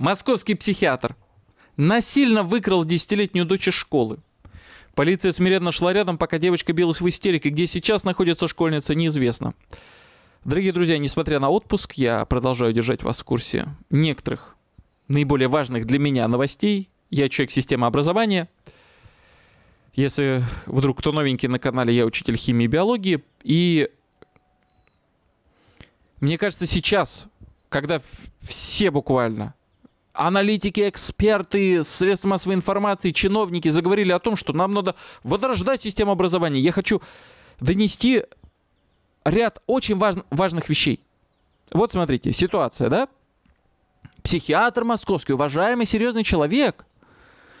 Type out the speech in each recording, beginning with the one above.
Московский психиатр насильно выкрал десятилетнюю дочь из школы. Полиция смиренно шла рядом, пока девочка билась в истерике. Где сейчас находится школьница, неизвестно. Дорогие друзья, несмотря на отпуск, я продолжаю держать вас в курсе некоторых наиболее важных для меня новостей. Я человек системы образования. Если вдруг кто новенький на канале, я учитель химии и биологии. И мне кажется, сейчас, когда все буквально аналитики, эксперты, средства массовой информации, чиновники заговорили о том, что нам надо возрождать систему образования. Я хочу донести ряд очень важ, важных вещей. Вот смотрите, ситуация, да? Психиатр московский, уважаемый, серьезный человек,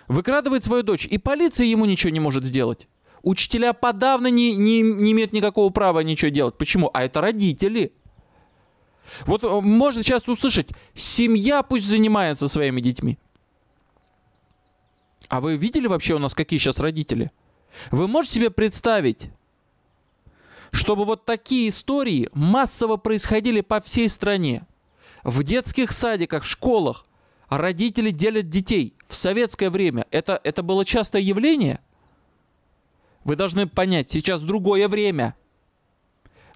выкрадывает свою дочь, и полиция ему ничего не может сделать. Учителя подавно не, не, не имеют никакого права ничего делать. Почему? А это родители. Вот э, можно часто услышать, семья пусть занимается своими детьми. А вы видели вообще у нас какие сейчас родители? Вы можете себе представить, чтобы вот такие истории массово происходили по всей стране? В детских садиках, в школах родители делят детей. В советское время это, это было частое явление – вы должны понять, сейчас другое время.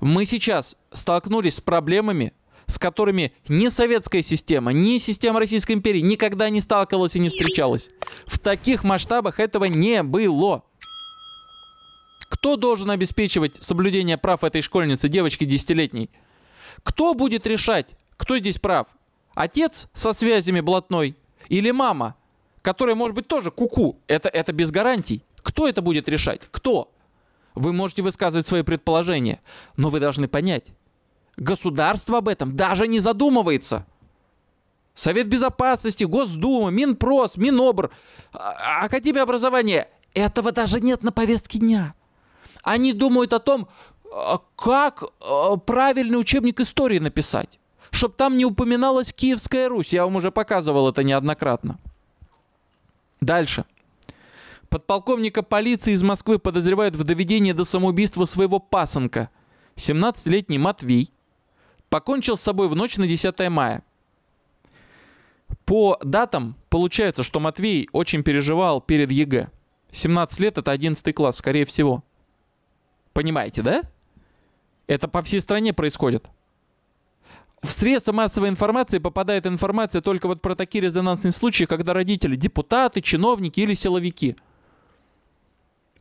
Мы сейчас столкнулись с проблемами, с которыми ни советская система, ни система Российской империи никогда не сталкивалась и не встречалась. В таких масштабах этого не было. Кто должен обеспечивать соблюдение прав этой школьницы, девочки десятилетней? Кто будет решать, кто здесь прав? Отец со связями блатной или мама, которая, может быть, тоже куку? -ку? Это, это без гарантий. Кто это будет решать? Кто? Вы можете высказывать свои предположения, но вы должны понять, государство об этом даже не задумывается. Совет Безопасности, Госдума, Минпрос, Минобр, а, Академия образования – этого даже нет на повестке дня. Они думают о том, а, как а, правильный учебник истории написать, чтобы там не упоминалась Киевская Русь. Я вам уже показывал это неоднократно. Дальше – Подполковника полиции из Москвы подозревают в доведении до самоубийства своего пасынка. 17-летний Матвей покончил с собой в ночь на 10 мая. По датам получается, что Матвей очень переживал перед ЕГЭ. 17 лет это 11 класс, скорее всего. Понимаете, да? Это по всей стране происходит. В средства массовой информации попадает информация только вот про такие резонансные случаи, когда родители – депутаты, чиновники или силовики –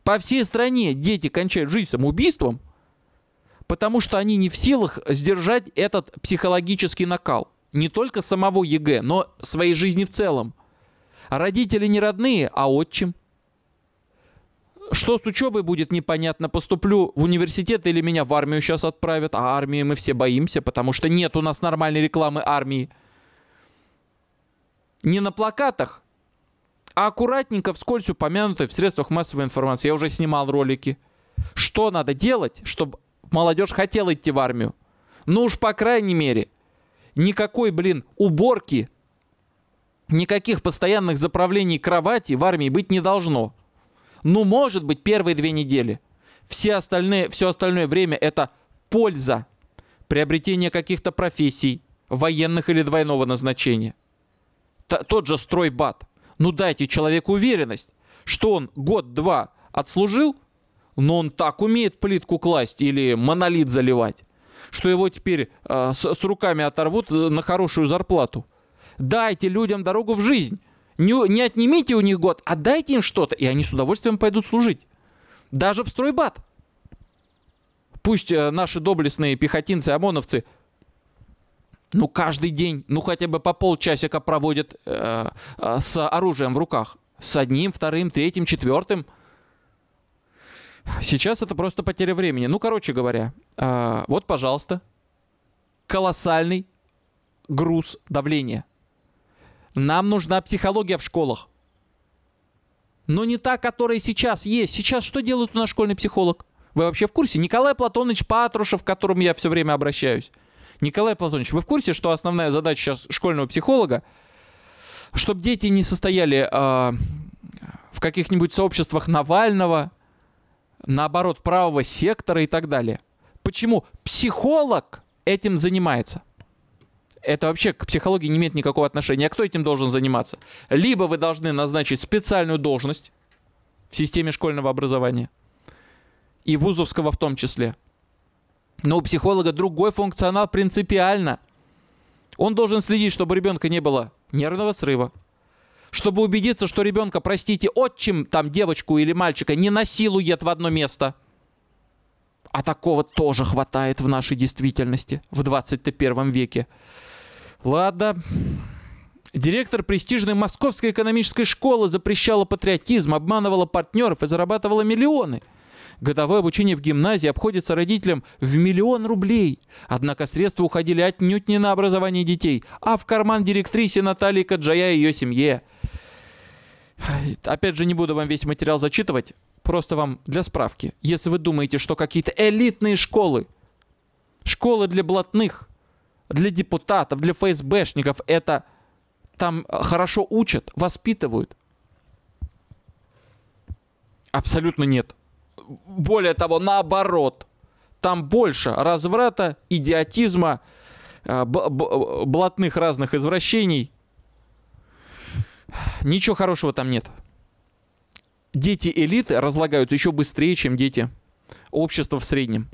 по всей стране дети кончают жизнь самоубийством, потому что они не в силах сдержать этот психологический накал. Не только самого ЕГЭ, но своей жизни в целом. Родители не родные, а отчим. Что с учебой будет, непонятно. Поступлю в университет или меня в армию сейчас отправят. А армии мы все боимся, потому что нет у нас нормальной рекламы армии. Не на плакатах, а аккуратненько вскользь упомянутой в средствах массовой информации. Я уже снимал ролики. Что надо делать, чтобы молодежь хотела идти в армию? Ну уж по крайней мере, никакой, блин, уборки, никаких постоянных заправлений кровати в армии быть не должно. Ну, может быть, первые две недели. Все остальные, все остальное время это польза, приобретение каких-то профессий, военных или двойного назначения. Т тот же стройбат – ну дайте человеку уверенность, что он год-два отслужил, но он так умеет плитку класть или монолит заливать, что его теперь э, с, с руками оторвут э, на хорошую зарплату. Дайте людям дорогу в жизнь. Не, не отнимите у них год, а дайте им что-то, и они с удовольствием пойдут служить. Даже в стройбат. Пусть э, наши доблестные пехотинцы, ОМОНовцы ну каждый день, ну хотя бы по полчасика проводят э, э, с оружием в руках. С одним, вторым, третьим, четвертым. Сейчас это просто потеря времени. Ну, короче говоря, э, вот, пожалуйста, колоссальный груз давления. Нам нужна психология в школах. Но не та, которая сейчас есть. Сейчас что делает у нас школьный психолог? Вы вообще в курсе? Николай Платонович Патрушев, к которому я все время обращаюсь. Николай Платонович, вы в курсе, что основная задача сейчас школьного психолога, чтобы дети не состояли э, в каких-нибудь сообществах Навального, наоборот, правого сектора и так далее. Почему психолог этим занимается? Это вообще к психологии не имеет никакого отношения. А кто этим должен заниматься? Либо вы должны назначить специальную должность в системе школьного образования и вузовского в том числе – но у психолога другой функционал принципиально. Он должен следить, чтобы у ребенка не было нервного срыва, чтобы убедиться, что ребенка, простите, отчим, там девочку или мальчика не насилует в одно место. А такого тоже хватает в нашей действительности, в 21 веке. Ладно. Директор престижной Московской экономической школы запрещала патриотизм, обманывала партнеров и зарабатывала миллионы – Годовое обучение в гимназии обходится родителям в миллион рублей. Однако средства уходили отнюдь не на образование детей, а в карман директрисе Натальи Каджая и ее семье. Опять же, не буду вам весь материал зачитывать, просто вам для справки. Если вы думаете, что какие-то элитные школы, школы для блатных, для депутатов, для ФСБшников, это там хорошо учат, воспитывают. Абсолютно нет более того, наоборот, там больше разврата, идиотизма, э, блатных разных извращений. Ничего хорошего там нет. Дети элиты разлагаются еще быстрее, чем дети общества в среднем.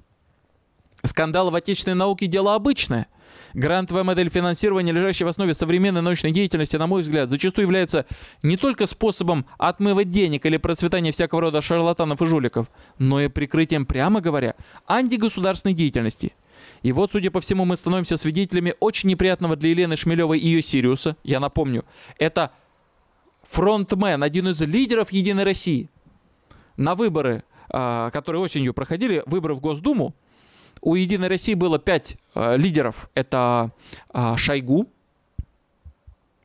Скандалы в отечественной науке дело обычное – Грантовая модель финансирования, лежащая в основе современной научной деятельности, на мой взгляд, зачастую является не только способом отмыва денег или процветания всякого рода шарлатанов и жуликов, но и прикрытием, прямо говоря, антигосударственной деятельности. И вот, судя по всему, мы становимся свидетелями очень неприятного для Елены Шмелевой и ее Сириуса. Я напомню, это фронтмен, один из лидеров «Единой России». На выборы, а, которые осенью проходили, выборы в Госдуму, у Единой России было пять э, лидеров. Это э, Шойгу,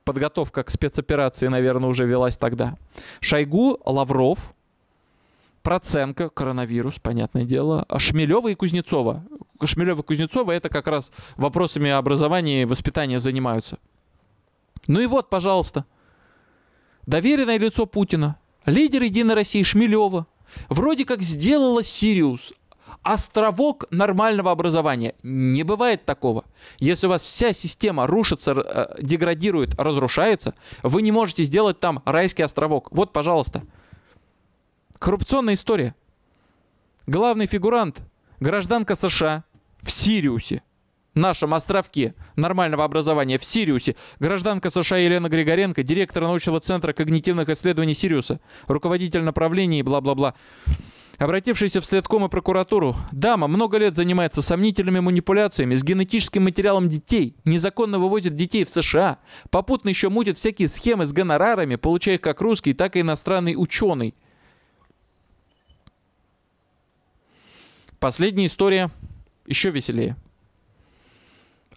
подготовка к спецоперации, наверное, уже велась тогда. Шойгу, Лавров, Проценко, коронавирус, понятное дело, Шмелева и Кузнецова. Шмелева и Кузнецова это как раз вопросами образования и воспитания занимаются. Ну и вот, пожалуйста, доверенное лицо Путина, лидер Единой России Шмелева, вроде как сделала Сириус, островок нормального образования. Не бывает такого. Если у вас вся система рушится, э, деградирует, разрушается, вы не можете сделать там райский островок. Вот, пожалуйста. Коррупционная история. Главный фигурант – гражданка США в Сириусе, нашем островке нормального образования в Сириусе, гражданка США Елена Григоренко, директор научного центра когнитивных исследований Сириуса, руководитель направления, и бла-бла-бла. Обратившаяся в следком и прокуратуру, дама много лет занимается сомнительными манипуляциями с генетическим материалом детей, незаконно вывозит детей в США, попутно еще мутит всякие схемы с гонорарами, получая их как русский, так и иностранный ученый. Последняя история еще веселее.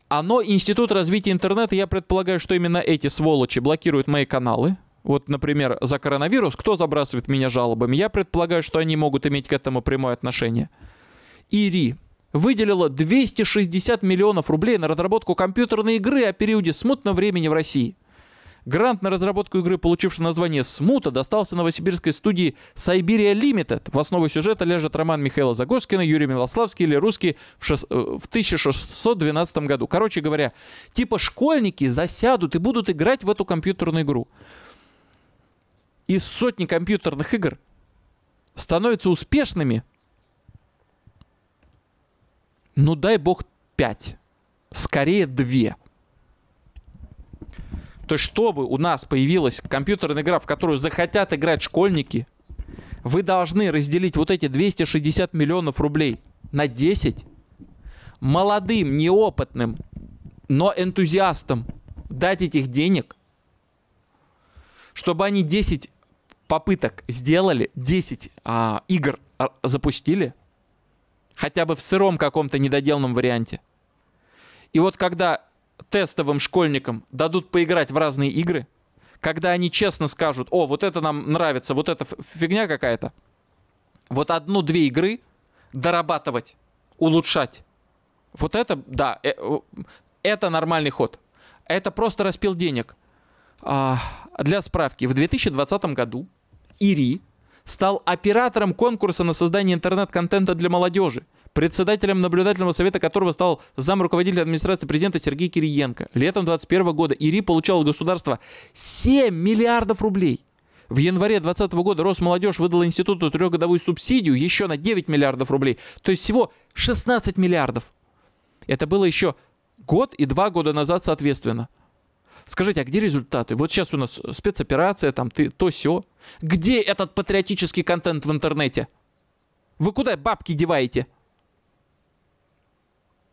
Оно, Институт развития интернета, я предполагаю, что именно эти сволочи блокируют мои каналы – вот, например, за коронавирус, кто забрасывает меня жалобами? Я предполагаю, что они могут иметь к этому прямое отношение. ИРИ выделила 260 миллионов рублей на разработку компьютерной игры о периоде смутного времени в России. Грант на разработку игры, получивший название «Смута», достался новосибирской студии «Siberia Лимитед. В основу сюжета лежит роман Михаила Загоскина, Юрий Милославский или «Русский» в, шест... Э, в 1612 году. Короче говоря, типа школьники засядут и будут играть в эту компьютерную игру из сотни компьютерных игр становятся успешными, ну дай бог 5, скорее 2. То есть, чтобы у нас появилась компьютерная игра, в которую захотят играть школьники, вы должны разделить вот эти 260 миллионов рублей на 10 молодым, неопытным, но энтузиастам дать этих денег, чтобы они 10 попыток сделали, 10 а, игр а, запустили, хотя бы в сыром каком-то недоделанном варианте. И вот когда тестовым школьникам дадут поиграть в разные игры, когда они честно скажут, о, вот это нам нравится, вот это фигня какая-то, вот одну-две игры дорабатывать, улучшать. Вот это, да, э, это нормальный ход. Это просто распил денег. А, для справки, в 2020 году ИРИ, стал оператором конкурса на создание интернет-контента для молодежи, председателем наблюдательного совета которого стал замруководитель администрации президента Сергей Кириенко. Летом 2021 года ИРИ получал от государства 7 миллиардов рублей. В январе 2020 года Росмолодежь выдала институту трехгодовую субсидию еще на 9 миллиардов рублей. То есть всего 16 миллиардов. Это было еще год и два года назад соответственно. Скажите, а где результаты? Вот сейчас у нас спецоперация, там ты то все. Где этот патриотический контент в интернете? Вы куда бабки деваете?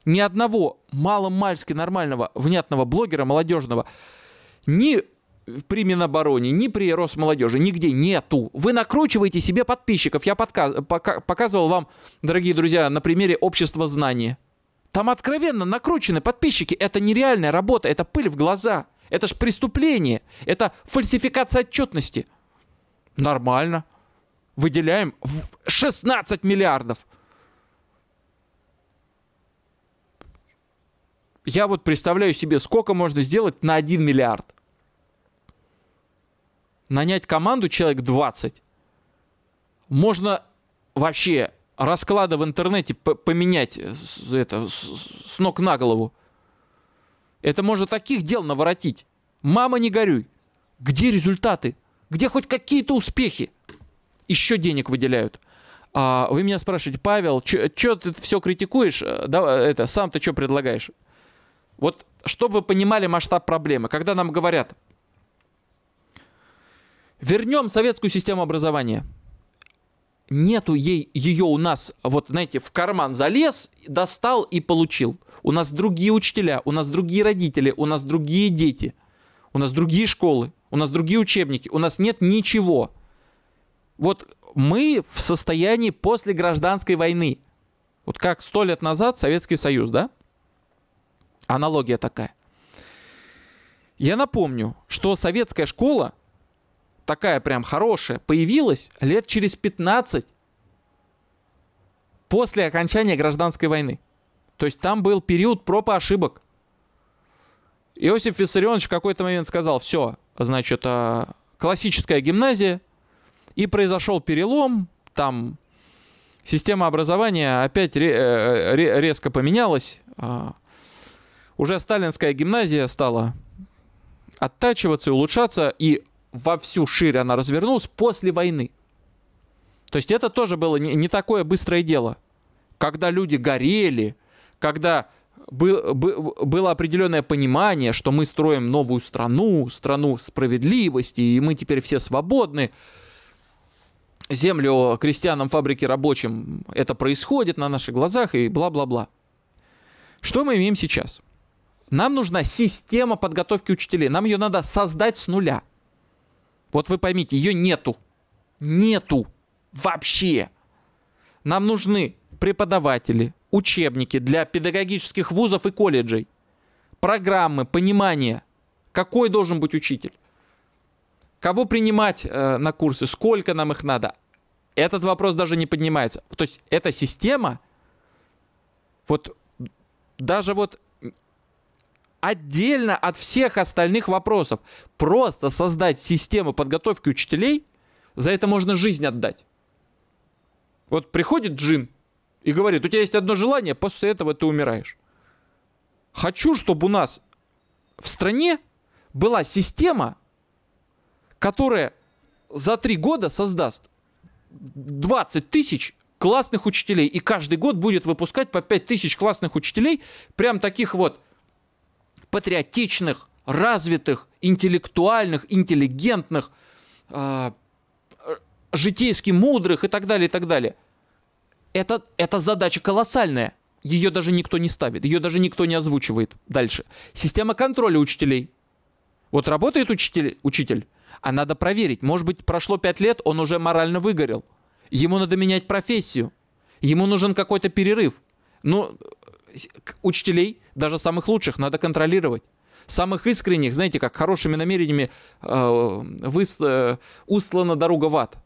Ни одного маломальски нормального, внятного блогера молодежного ни при Минобороне, ни при Росмолодежи, нигде нету. Вы накручиваете себе подписчиков. Я подка- пока- показывал вам, дорогие друзья, на примере общества знания. Там откровенно накручены подписчики. Это нереальная работа, это пыль в глаза. Это ж преступление. Это фальсификация отчетности. Нормально. Выделяем 16 миллиардов. Я вот представляю себе, сколько можно сделать на 1 миллиард. Нанять команду человек 20. Можно вообще расклады в интернете поменять это, с ног на голову. Это можно таких дел наворотить. Мама, не горюй. Где результаты? Где хоть какие-то успехи? Еще денег выделяют. А вы меня спрашиваете, Павел, что ты все критикуешь? Э, да, это, сам ты что предлагаешь? Вот, чтобы вы понимали масштаб проблемы, когда нам говорят, вернем советскую систему образования – нету ей, ее у нас, вот знаете, в карман залез, достал и получил. У нас другие учителя, у нас другие родители, у нас другие дети, у нас другие школы, у нас другие учебники, у нас нет ничего. Вот мы в состоянии после гражданской войны. Вот как сто лет назад Советский Союз, да? Аналогия такая. Я напомню, что советская школа такая прям хорошая, появилась лет через 15 после окончания гражданской войны. То есть там был период проб и ошибок. Иосиф Виссарионович в какой-то момент сказал, все, значит, а, классическая гимназия, и произошел перелом, там система образования опять э, э, резко поменялась, а, уже сталинская гимназия стала оттачиваться и улучшаться, и во всю шире она развернулась после войны. То есть это тоже было не, не такое быстрое дело. Когда люди горели, когда был, был, было определенное понимание, что мы строим новую страну, страну справедливости, и мы теперь все свободны. Землю крестьянам, фабрике рабочим, это происходит на наших глазах и бла-бла-бла. Что мы имеем сейчас? Нам нужна система подготовки учителей. Нам ее надо создать с нуля – вот вы поймите, ее нету. Нету. Вообще. Нам нужны преподаватели, учебники для педагогических вузов и колледжей, программы, понимание, какой должен быть учитель, кого принимать э, на курсы, сколько нам их надо. Этот вопрос даже не поднимается. То есть эта система, вот даже вот отдельно от всех остальных вопросов. Просто создать систему подготовки учителей, за это можно жизнь отдать. Вот приходит джин и говорит, у тебя есть одно желание, после этого ты умираешь. Хочу, чтобы у нас в стране была система, которая за три года создаст 20 тысяч классных учителей. И каждый год будет выпускать по 5 тысяч классных учителей, прям таких вот патриотичных, развитых, интеллектуальных, интеллигентных, э, житейски мудрых и так далее, и так далее. Это, это задача колоссальная. Ее даже никто не ставит, ее даже никто не озвучивает. Дальше. Система контроля учителей. Вот работает учитель, учитель, а надо проверить. Может быть, прошло 5 лет, он уже морально выгорел. Ему надо менять профессию. Ему нужен какой-то перерыв. Ну, учителей даже самых лучших надо контролировать. Самых искренних, знаете, как хорошими намерениями э, выс, э, устлана дорога в ад.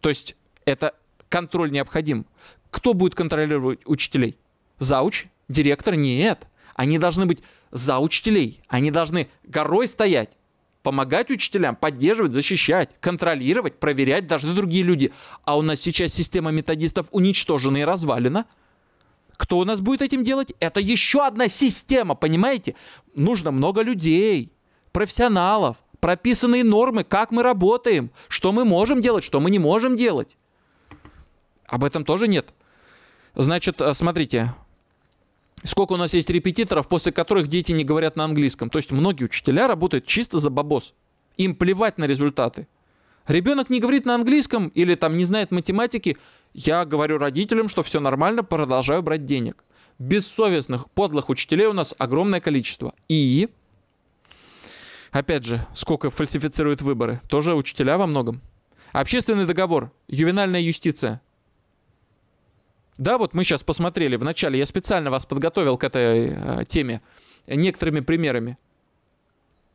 То есть это контроль необходим. Кто будет контролировать учителей? Зауч? Директор? Нет. Они должны быть за учителей. Они должны горой стоять помогать учителям, поддерживать, защищать, контролировать, проверять должны другие люди. А у нас сейчас система методистов уничтожена и развалена – кто у нас будет этим делать? Это еще одна система, понимаете? Нужно много людей, профессионалов, прописанные нормы, как мы работаем, что мы можем делать, что мы не можем делать. Об этом тоже нет. Значит, э, смотрите, сколько у нас есть репетиторов, после которых дети не говорят на английском. То есть многие учителя работают чисто за бабос. Им плевать на результаты. Ребенок не говорит на английском или там не знает математики, я говорю родителям, что все нормально, продолжаю брать денег. Бессовестных, подлых учителей у нас огромное количество. И, опять же, сколько фальсифицируют выборы, тоже учителя во многом. Общественный договор, ювенальная юстиция. Да, вот мы сейчас посмотрели В начале я специально вас подготовил к этой э, теме некоторыми примерами.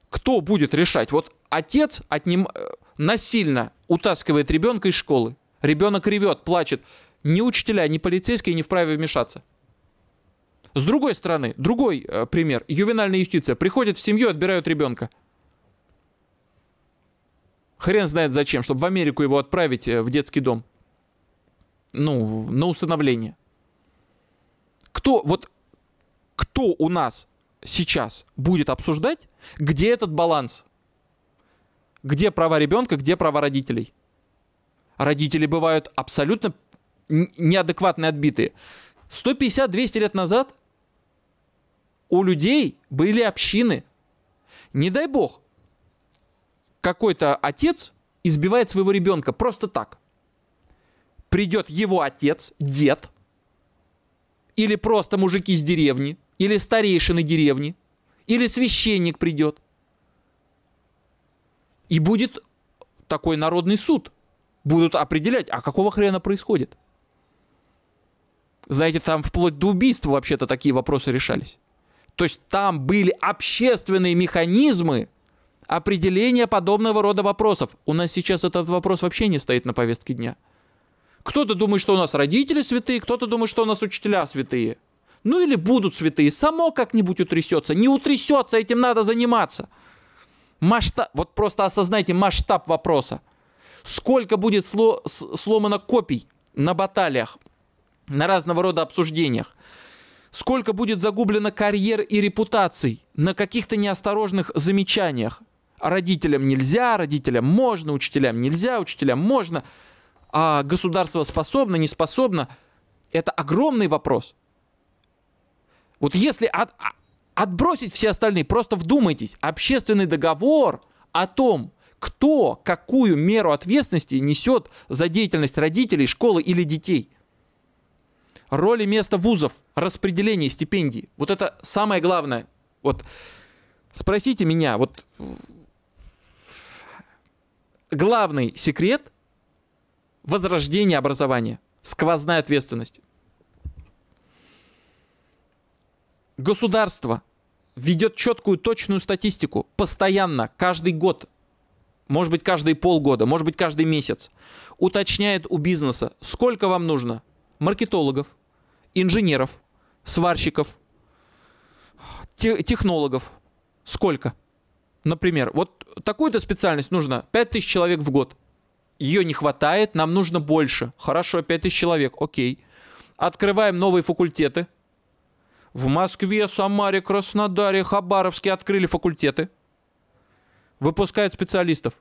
Кто будет решать? Вот отец отним... Э, насильно утаскивает ребенка из школы. Ребенок ревет, плачет. Ни учителя, ни полицейские не вправе вмешаться. С другой стороны, другой э, пример. Ювенальная юстиция. приходит в семью, отбирают ребенка. Хрен знает зачем, чтобы в Америку его отправить э, в детский дом. Ну, на усыновление. Кто, вот, кто у нас сейчас будет обсуждать, где этот баланс – где права ребенка, где права родителей? Родители бывают абсолютно неадекватные отбитые. 150-200 лет назад у людей были общины. Не дай бог, какой-то отец избивает своего ребенка просто так. Придет его отец, дед, или просто мужики из деревни, или старейшины деревни, или священник придет – и будет такой народный суд. Будут определять, а какого хрена происходит. Знаете, там вплоть до убийства вообще-то такие вопросы решались. То есть там были общественные механизмы определения подобного рода вопросов. У нас сейчас этот вопрос вообще не стоит на повестке дня. Кто-то думает, что у нас родители святые, кто-то думает, что у нас учителя святые. Ну или будут святые, само как-нибудь утрясется. Не утрясется, этим надо заниматься. Масштаб, вот просто осознайте масштаб вопроса. Сколько будет сло, сломано копий на баталиях, на разного рода обсуждениях? Сколько будет загублено карьер и репутаций на каких-то неосторожных замечаниях? Родителям нельзя, родителям можно, учителям нельзя, учителям можно. А государство способно, не способно? Это огромный вопрос. Вот если от, а, отбросить все остальные, просто вдумайтесь, общественный договор о том, кто какую меру ответственности несет за деятельность родителей, школы или детей. Роли места вузов, распределение стипендий. Вот это самое главное. Вот спросите меня, вот главный секрет возрождения образования, сквозная ответственность. государство ведет четкую, точную статистику постоянно, каждый год, может быть, каждые полгода, может быть, каждый месяц, уточняет у бизнеса, сколько вам нужно маркетологов, инженеров, сварщиков, технологов, сколько. Например, вот такую-то специальность нужно 5000 человек в год. Ее не хватает, нам нужно больше. Хорошо, 5000 человек, окей. Открываем новые факультеты – в Москве, Самаре, Краснодаре, Хабаровске открыли факультеты. Выпускают специалистов.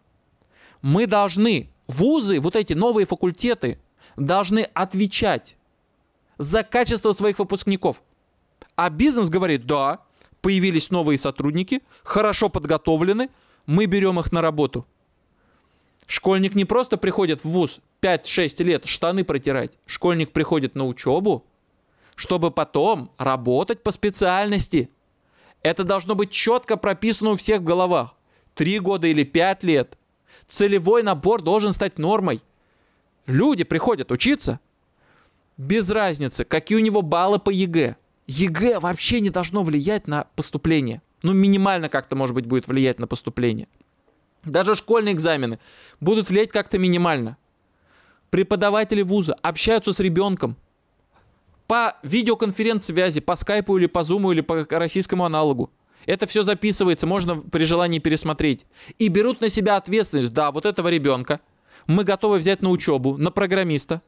Мы должны, вузы, вот эти новые факультеты, должны отвечать за качество своих выпускников. А бизнес говорит, да, появились новые сотрудники, хорошо подготовлены, мы берем их на работу. Школьник не просто приходит в вуз 5-6 лет штаны протирать. Школьник приходит на учебу, чтобы потом работать по специальности. Это должно быть четко прописано у всех в головах. Три года или пять лет. Целевой набор должен стать нормой. Люди приходят учиться. Без разницы, какие у него баллы по ЕГЭ. ЕГЭ вообще не должно влиять на поступление. Ну, минимально как-то, может быть, будет влиять на поступление. Даже школьные экзамены будут влиять как-то минимально. Преподаватели вуза общаются с ребенком, по видеоконференц-связи, по скайпу или по зуму или по российскому аналогу. Это все записывается, можно при желании пересмотреть. И берут на себя ответственность. Да, вот этого ребенка мы готовы взять на учебу, на программиста.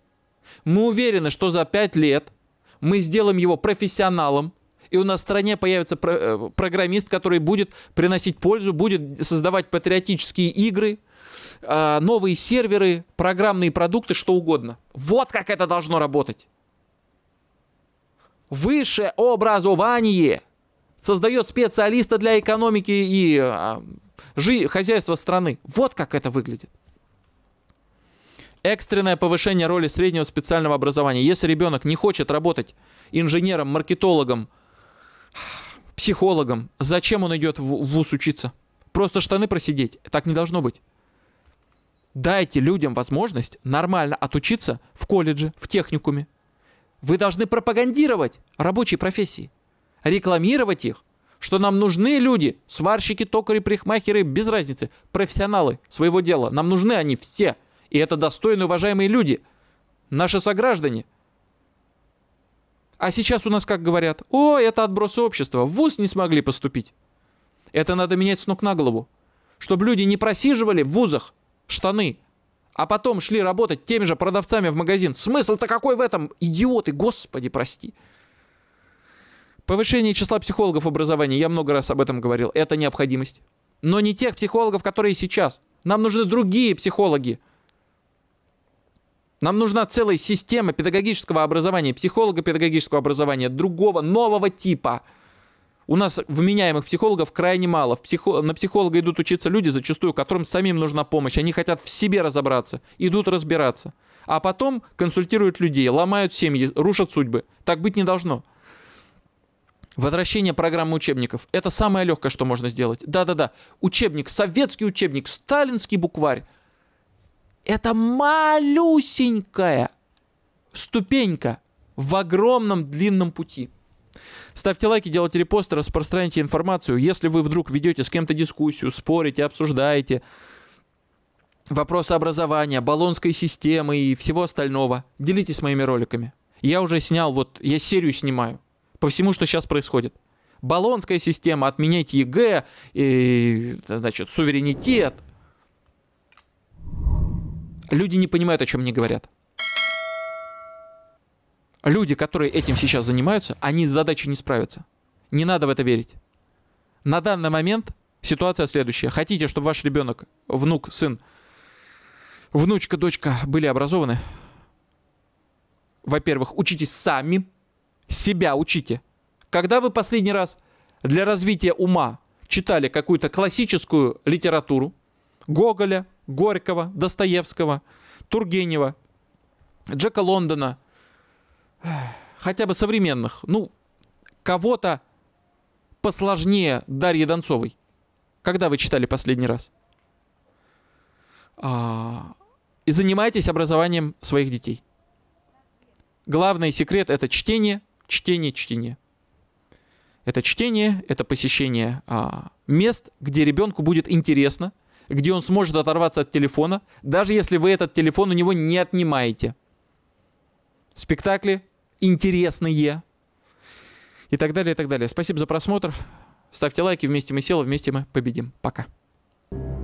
Мы уверены, что за пять лет мы сделаем его профессионалом, и у нас в стране появится э, программист, который будет приносить пользу, будет создавать патриотические игры, а, новые серверы, программные продукты, что угодно. Вот как это должно работать высшее образование создает специалиста для экономики и а, жи- хозяйства страны. Вот как это выглядит. Экстренное повышение роли среднего специального образования. Если ребенок не хочет работать инженером, маркетологом, психологом, зачем он идет в вуз учиться? Просто штаны просидеть. Так не должно быть. Дайте людям возможность нормально отучиться в колледже, в техникуме, вы должны пропагандировать рабочие профессии, рекламировать их, что нам нужны люди, сварщики, токари, прихмахеры, без разницы, профессионалы своего дела. Нам нужны они все. И это достойные, уважаемые люди, наши сограждане. А сейчас у нас как говорят, о, это отбросы общества, в ВУЗ не смогли поступить. Это надо менять с ног на голову, чтобы люди не просиживали в ВУЗах штаны, а потом шли работать теми же продавцами в магазин. Смысл-то какой в этом? Идиоты, господи, прости. Повышение числа психологов образования, я много раз об этом говорил, это необходимость. Но не тех психологов, которые сейчас. Нам нужны другие психологи. Нам нужна целая система педагогического образования, психолого-педагогического образования, другого, нового типа – у нас вменяемых психологов крайне мало. психо... На психолога идут учиться люди, зачастую, которым самим нужна помощь. Они хотят в себе разобраться, идут разбираться. А потом консультируют людей, ломают семьи, рушат судьбы. Так быть не должно. Возвращение программы учебников. Это самое легкое, что можно сделать. Да-да-да, учебник, советский учебник, сталинский букварь. Это малюсенькая ступенька в огромном длинном пути. Ставьте лайки, делайте репосты, распространяйте информацию. Если вы вдруг ведете с кем-то дискуссию, спорите, обсуждаете вопросы образования, баллонской системы и всего остального, делитесь моими роликами. Я уже снял, вот я серию снимаю по всему, что сейчас происходит. Баллонская система, отменять ЕГЭ, и, значит, суверенитет. Люди не понимают, о чем мне говорят люди, которые этим сейчас занимаются, они с задачей не справятся. Не надо в это верить. На данный момент ситуация следующая. Хотите, чтобы ваш ребенок, внук, сын, внучка, дочка были образованы? Во-первых, учитесь сами, себя учите. Когда вы последний раз для развития ума читали какую-то классическую литературу Гоголя, Горького, Достоевского, Тургенева, Джека Лондона – хотя бы современных, ну, кого-то посложнее Дарьи Донцовой? Когда вы читали последний раз? А, и занимайтесь образованием своих детей. Главный секрет это чтение, чтение, чтение. Это чтение, это посещение а, мест, где ребенку будет интересно, где он сможет оторваться от телефона, даже если вы этот телефон у него не отнимаете. Спектакли, интересные. И так далее, и так далее. Спасибо за просмотр. Ставьте лайки, вместе мы сила, вместе мы победим. Пока. thank you